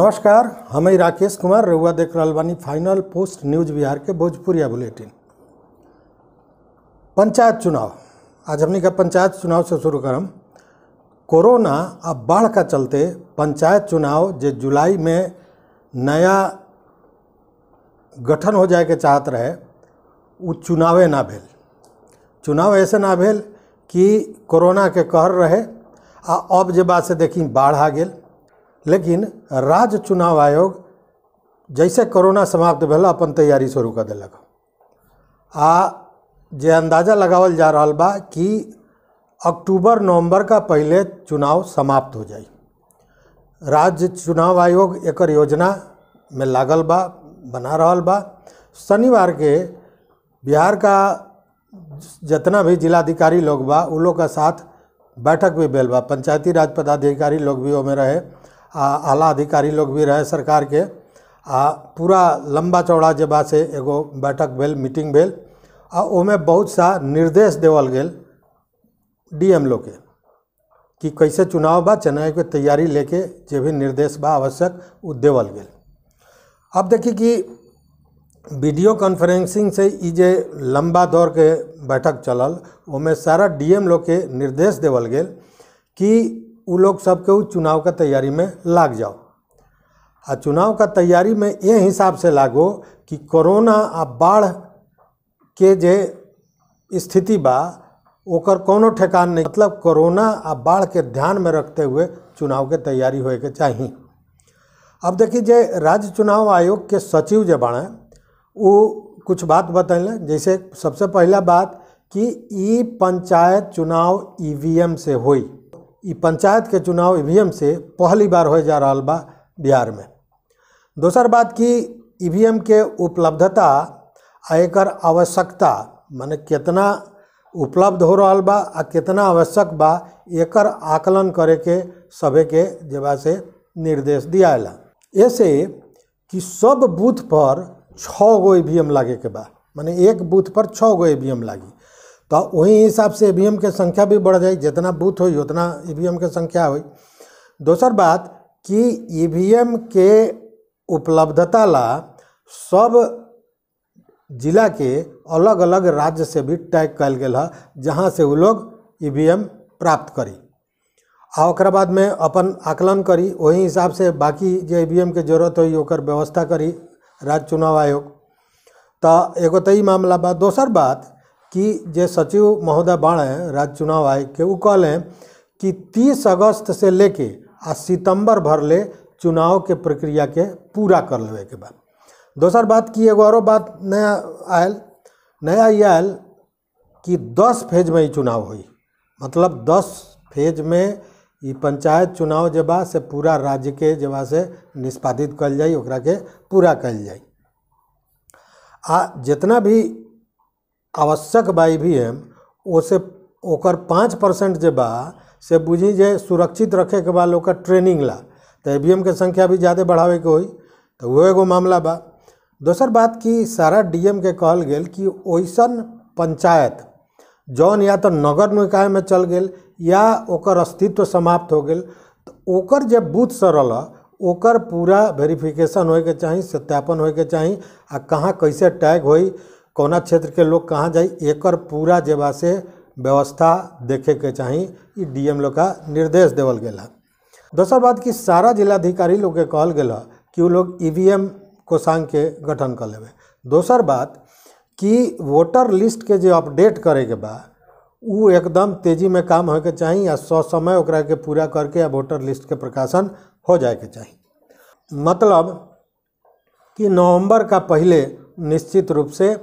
नमस्कार हम राकेश कुमार रउआ देख रहा बानी फाइनल पोस्ट न्यूज बिहार के भोजपुरिया बुलेटिन पंचायत चुनाव आज हमने का पंचायत चुनाव से शुरू करम कोरोना अब बाढ़ का चलते पंचायत चुनाव जो जुलाई में नया गठन हो जाए के चाहत रहे वो चुनावे ना भेल चुनाव ऐसे ना भेल कि कोरोना के कहर रहे आ अब जे बात से देखी बाढ़ आ गया लेकिन राज्य चुनाव आयोग जैसे कोरोना समाप्त भेल अपन तैयारी शुरू कर दिलक आ जे अंदाज़ा लगावल जा रहा बा कि अक्टूबर नवंबर का पहले चुनाव समाप्त हो जाए राज्य चुनाव आयोग एक योजना में लागल बा बना रहा बा शनिवार के बिहार का जितना भी जिलाधिकारी लोग बा उन लोग का साथ बैठक भी बेल बा पंचायती राज पदाधिकारी लोग भी ओमें रहे आला अधिकारी लोग भी रहे सरकार के आ पूरा लंबा चौड़ा जब से एगो बैठक भेल मीटिंग भेल आ ओमें बहुत सा निर्देश देवल गेल डीएम लोग के कि कैसे चुनाव बा चुनाव के तैयारी लेके जो भी निर्देश बा आवश्यक उ देवल गेल अब देखिए कि वीडियो कॉन्फ्रेंसिंग से ई जे लंबा दौर के बैठक चलल में सारा डीएम लोग के निर्देश देवल गेल कि वो लोग सब केहू चुनाव का तैयारी में लाग जाओ आ चुनाव का तैयारी में ये हिसाब से लागो कि कोरोना आ बाढ़ के जे स्थिति बा ओकर कोनो ठेकान नहीं मतलब कोरोना आ बाढ़ के ध्यान में रखते हुए चुनाव के तैयारी होए के चाहिए अब देखिए जे राज्य चुनाव आयोग के सचिव जे बाड़े वो कुछ बात बतैले जैसे सबसे पहला बात कि ई पंचायत चुनाव ईवीएम से हुई पंचायत के चुनाव ई से पहली बार हो जा रहा बा बिहार में दोसर बात कि ई के उपलब्धता आ एक आवश्यकता मान कितना उपलब्ध हो रहा बा आ कितना आवश्यक बा एकर आकलन करे के सभी के जेबा से निर्देश दिया ऐसे कि सब बूथ पर छः गो ई लागे के बा माने एक बूथ पर छः गो ई लागी तो वही हिसाब से ई e के संख्या भी बढ़ जाए जितना बूथ हो उतना ई e के संख्या हो दोसर बात कि ई e के उपलब्धता ला सब जिला के अलग अलग राज्य से भी तय कल गया है जहाँ से वो लोग ई प्राप्त करी और बाद में अपन आकलन करी वही हिसाब से बाकी जो ई के जरूरत हुई ओकर व्यवस्था करी राज्य चुनाव आयोग तो एगो तो मामला बा दोसर बात कि जे सचिव महोदय बाण राज्य चुनाव आयोग के वो कहले कि 30 अगस्त से लेके आ सितंबर भर ले चुनाव के प्रक्रिया के पूरा कर लेवे के बाद दोसर बात कि एगो और बात नया आयल नया ये आयल कि 10 फेज में ही चुनाव हुई मतलब 10 फेज में ये पंचायत चुनाव जे बा से पूरा राज्य के जे बा से निष्पादित कल जाए ओकरा के पूरा कल जाए आ जितना भी आवश्यक बाई भी एम ओसे ओकर पाँच परसेंट जो बा से बुझी जे सुरक्षित रखे के बाद ओकर ट्रेनिंग ला तो एम के संख्या भी ज़्यादा बढ़ावे के होई तो वो एगो मामला बा दोसर बात कि सारा डीएम के कहल गेल कि ओइसन पंचायत जौन या तो नगर निकाय में चल गेल या ओकर अस्तित्व समाप्त हो गेल तो ओकर जब बूथ से रह ओकर पूरा वेरिफिकेशन हो के चाहिए सत्यापन हो के चाहिए आ कहाँ कैसे टैग होई कोना क्षेत्र के लोग कहाँ जाए एक पूरा जेबा से व्यवस्था देखे के चाहिए डी एम लोग का निर्देश देवल गया दोसर बात कि सारा जिलाधिकारी लोग के कहल गया कि वो लोग एम कोषांग के गठन कर लेवे दोसर बात कि वोटर लिस्ट के जो अपडेट करे के बा वो एकदम तेजी में काम हो के चाही या समय ओकरा के पूरा करके या वोटर लिस्ट के प्रकाशन हो जाए के चाहिए मतलब कि नवंबर का पहले निश्चित रूप से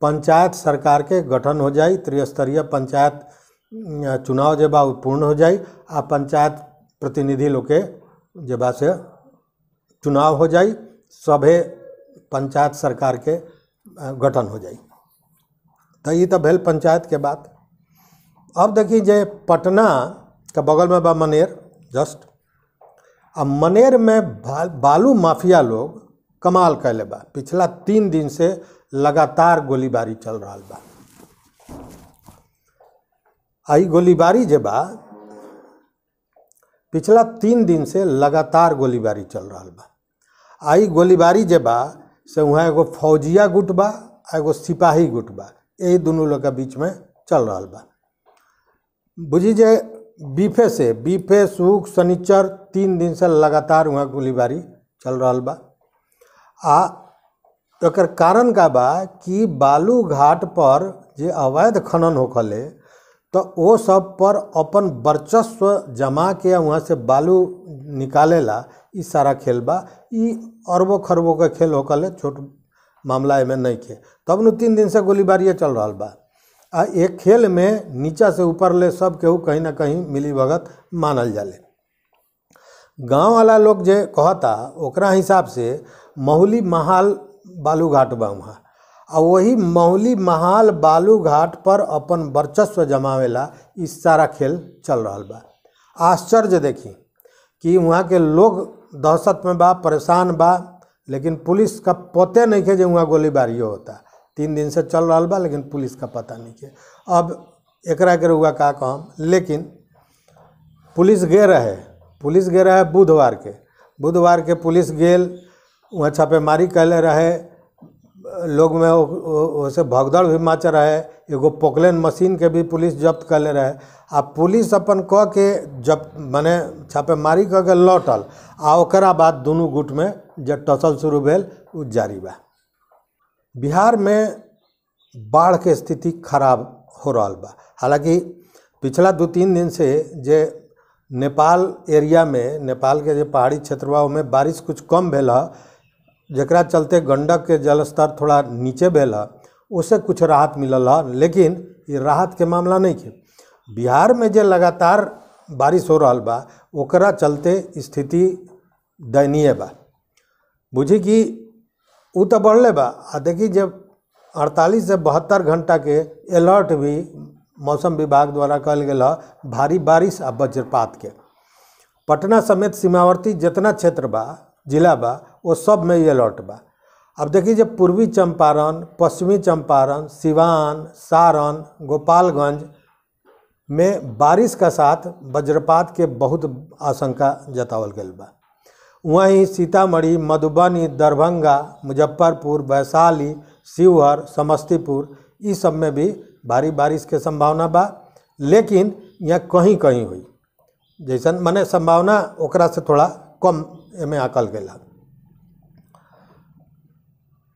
पंचायत सरकार के गठन हो जाए त्रिस्तरीय पंचायत चुनाव जब पूर्ण हो जाए आ पंचायत प्रतिनिधि लोग के जब से चुनाव हो जाए सभे पंचायत सरकार के गठन हो जाए तो ये तो भेल पंचायत के बात अब देखिए जे पटना के बगल में बा मनेर जस्ट अब मनेर में बालू माफिया लोग कमाल कैले बा पिछला तीन दिन से लगातार गोलीबारी चल रहा बा आई गोलीबारी जे बा पिछला तीन दिन से लगातार गोलीबारी चल रहा बा आई गोलीबारी जे बा से वहाँ एगो फौजिया गुट बा एगो सिपाही गुट बा यही दोनों लोग के बीच में चल रहा बा बुझीजे बीफे से बीफे सूख शनिचर तीन दिन से लगातार वहाँ गोलीबारी चल रहा बा आ कारण का बा कि बालू घाट पर जो अवैध खनन होखले तो वो सब पर अपन वर्चस्व जमा के वहाँ से बालू निकाले ई सारा खेल बा अरबों खरबों का खेल होखले छोट मामला में नहीं खे तब न तीन दिन से गोलीबारी चल रहा बा आ एक खेल में नीचा से ऊपर ले सब केहू कहीं ना कहीं मिली भगत मानल जाले गाँव वाला लोग जे कहता ओकरा हिसाब से महुली महाल बालू घाट बा वहाँ आ वही महुली महाल बालू घाट पर अपन वर्चस्व जमावेला इस सारा खेल चल रहा बा आश्चर्य देखी कि वहाँ के लोग दहशत में बा परेशान बा लेकिन पुलिस का पते नहीं है जो वहाँ गोलीबारी होता तीन दिन से चल रहा बा लेकिन पुलिस का पता नहीं है अब एकरा के रुआ का कहम लेकिन पुलिस गे रहे पुलिस गे रहे बुधवार के बुधवार के पुलिस गेल वहाँ छापेमारी कैले रहे लोग में वैसे भगदड़ भी माच रहे एगो पोकलेन मशीन के भी पुलिस जब्त कैले रहे आ पुलिस अपन कह के जब मैंने छापेमारी कऽ के लौटल आ बाद दोनों गुट में जब टसल शुरू भेल उ जारी बा बिहार में बाढ़ के स्थिति खराब हो रहा बा हालांकि पिछला दो तीन दिन से जे नेपाल एरिया में नेपाल के पहाड़ी क्षेत्र में बारिश कुछ कम भेल है जरा चलते गंडक के जलस्तर थोड़ा नीचे बहला उससे कुछ राहत मिलल है लेकिन ये राहत के मामला नहीं है बिहार में जो लगातार बारिश हो रहा बा ओकरा चलते स्थिति दयनीय बा बुझी कि उ तो बढ़ले बा आ देखी जब अड़तालीस से बहत्तर घंटा के अलर्ट भी मौसम विभाग द्वारा कल गल भारी बारिश आ वज्रपात के पटना समेत सीमावर्ती जितना क्षेत्र बा जिला बा वो सब में ये अलर्ट बा अब देखिए जब पूर्वी चंपारण पश्चिमी चंपारण सिवान सारण गोपालगंज में बारिश का साथ वज्रपात के बहुत आशंका जतावल गल बा वहीं सीतामढ़ी मधुबनी दरभंगा मुजफ्फरपुर वैशाली शिवहर समस्तीपुर इस सब में भी भारी बारिश के संभावना बा लेकिन यहाँ कहीं कहीं हुई जैसा मैंने संभावना ओकरा से थोड़ा कम में आकल गया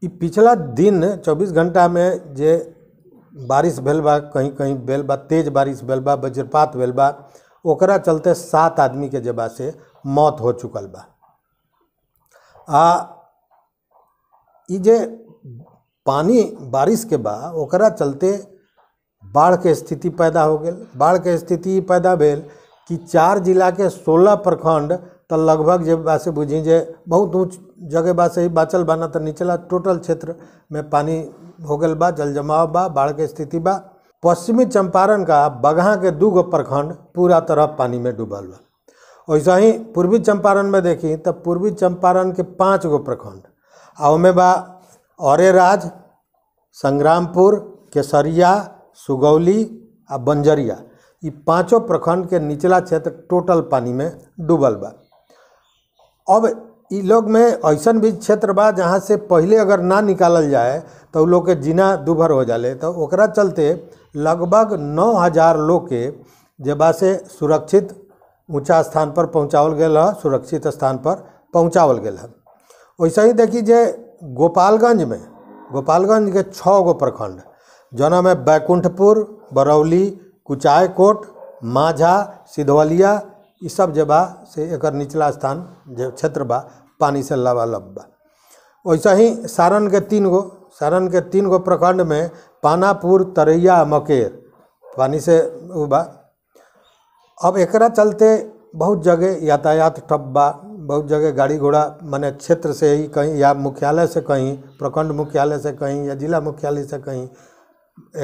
पिछला दिन 24 घंटा में जे बारिश भेल बा कहीं कहीं भेल बा तेज बारिश भेल बा वज्रपात भेल बा ओकरा चलते सात आदमी के जेबा से मौत हो चुकल बा आ जे पानी बारिश के बा ओकरा चलते बाढ़ के स्थिति पैदा हो गई बाढ़ के स्थिति पैदा भेल कि चार जिला के सोलह प्रखंड तो लगभग जब बा से बुझी जे बहुत ऊँच जगह बा से ही बाचल ना तो निचला टोटल क्षेत्र में पानी हो गल बा जल जमाव बा बाढ़ के स्थिति बा पश्चिमी चंपारण का बगहा के दू गो प्रखंड पूरा तरह पानी में डूबल बा वैसे ही पूर्वी चंपारण में देखी तो पूर्वी चंपारण के पाँच गो प्रखंड आ में बा औरे राज संग्रामपुर केसरिया सुगौली आ बंजरिया ये प्रखंड के निचला क्षेत्र टोटल पानी में डूबल बा अब इ लोग में ऐसा भी क्षेत्र बा जहाँ से पहले अगर ना निकालल जाए तो लोग के जीना दुभर हो जाए तो ओकरा चलते लगभग नौ हज़ार लोग के जब से सुरक्षित ऊँचा स्थान पर पहुँचावल गया है सुरक्षित स्थान पर पहुँचावल गया है वैसे ही देखी जे गोपालगंज में गोपालगंज के छः गो प्रखंड जना में बैकुंठपुर बरौली कुचायकोट माझा सिधवलिया ये सब जबा से एक निचला स्थान जब क्षेत्र बा पानी से लबालब बा वैसा ही सारण के तीन गो सारण के तीन गो प्रखंड में पानापुर तरैया मकेर पानी से उबा बा अब एक चलते बहुत जगह यातायात ठप बा बहुत जगह गाड़ी घोड़ा माने क्षेत्र से ही कहीं या मुख्यालय से कहीं प्रखंड मुख्यालय से कहीं या जिला मुख्यालय से कहीं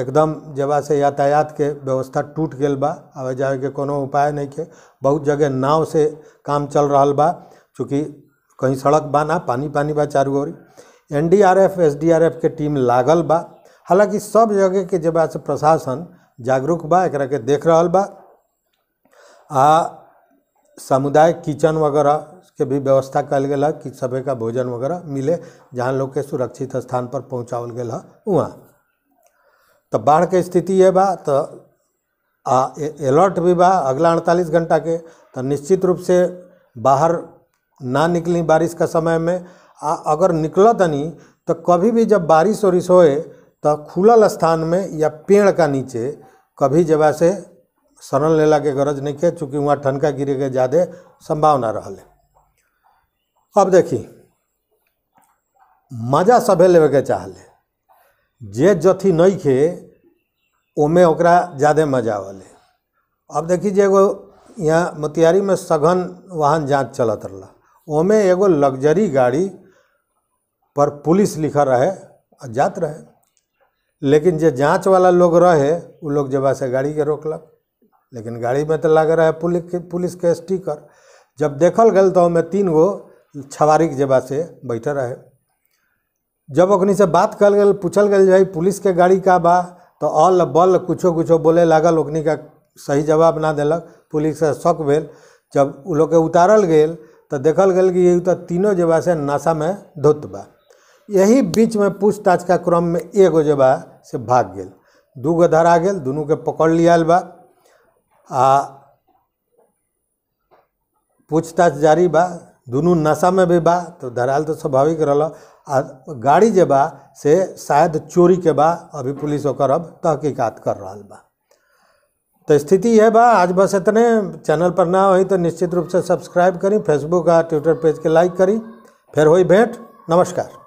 एकदम जब से यातायात के व्यवस्था टूट गल बा आवे जाए के कोनो उपाय नहीं के बहुत जगह नाव से काम चल रहा बा चूँकि कहीं सड़क बा ना पानी पानी बा चारू ओर N D R F S D R F के टीम लागल बा हालांकि सब जगह के जब से प्रशासन जागरूक बा एक के देख रहा बा आ समुदाय किचन वगैरह के भी व्यवस्था कल गया कि सभी का भोजन वगैरह मिले जहाँ लोग के सुरक्षित स्थान पर पहुँचा गया वहाँ तो बाढ़ के स्थिति ये बा तो अलर्ट भी बा अगला अड़तालीस घंटा के तो निश्चित रूप से बाहर ना निकली बारिश का समय में आ अगर निकल तनी तो कभी भी जब बारिश वरिश होए तो खुलल स्थान में या पेड़ का नीचे कभी जब से शरण लेला के गरज नहीं के चूँकि वहाँ ठनका गिरे के ज़्यादा संभावना रहा अब देखी मजा सभी लेवे के चाहले जे जथी नहीं खे ओमे ओकरा ज़्यादा मजा आवले अब देखीजिए एगो यहाँ मोतिहारी में सघन वाहन जांच चलत रहा ओमे एगो लग्जरी गाड़ी पर पुलिस लिखा रहे और जात रहे लेकिन जे जांच वाला लोग रहे उ लोग जब से गाड़ी के रोकल लेकिन गाड़ी में तो लग रहा है पुलिस के पुलिस के स्टिकर जब देखल गल तो तीन गो छवारी के जबा से बैठे रहे जब अखनी से बात कल गल पूछल गल भाई पुलिस के गाड़ी का बा तो अल बल कुछो कुछो बोले लागल अखनी का सही जवाब ना दिलक पुलिस से शक भेल जब उ लोग के उतारल गेल तो देखल गल कि तो तीनों जे से नशा में धुत बा यही बीच में पूछताछ का क्रम में एगो जे बा से भाग गेल दू गो धरा गेल दुनू के पकड़ लिया बा आ पूछताछ जारी बा दुनू में भी बा तो धराल तो स्वाभाविक रहा आ गाड़ी जे बा से शायद चोरी के बा अभी पुलिस ओकर अब तहकीकात कर रहा बा तो स्थिति यह बा आज बस इतने चैनल पर ना हो तो निश्चित रूप से सब्सक्राइब करी फेसबुक आ ट्विटर पेज के लाइक करी फिर हुई भेंट नमस्कार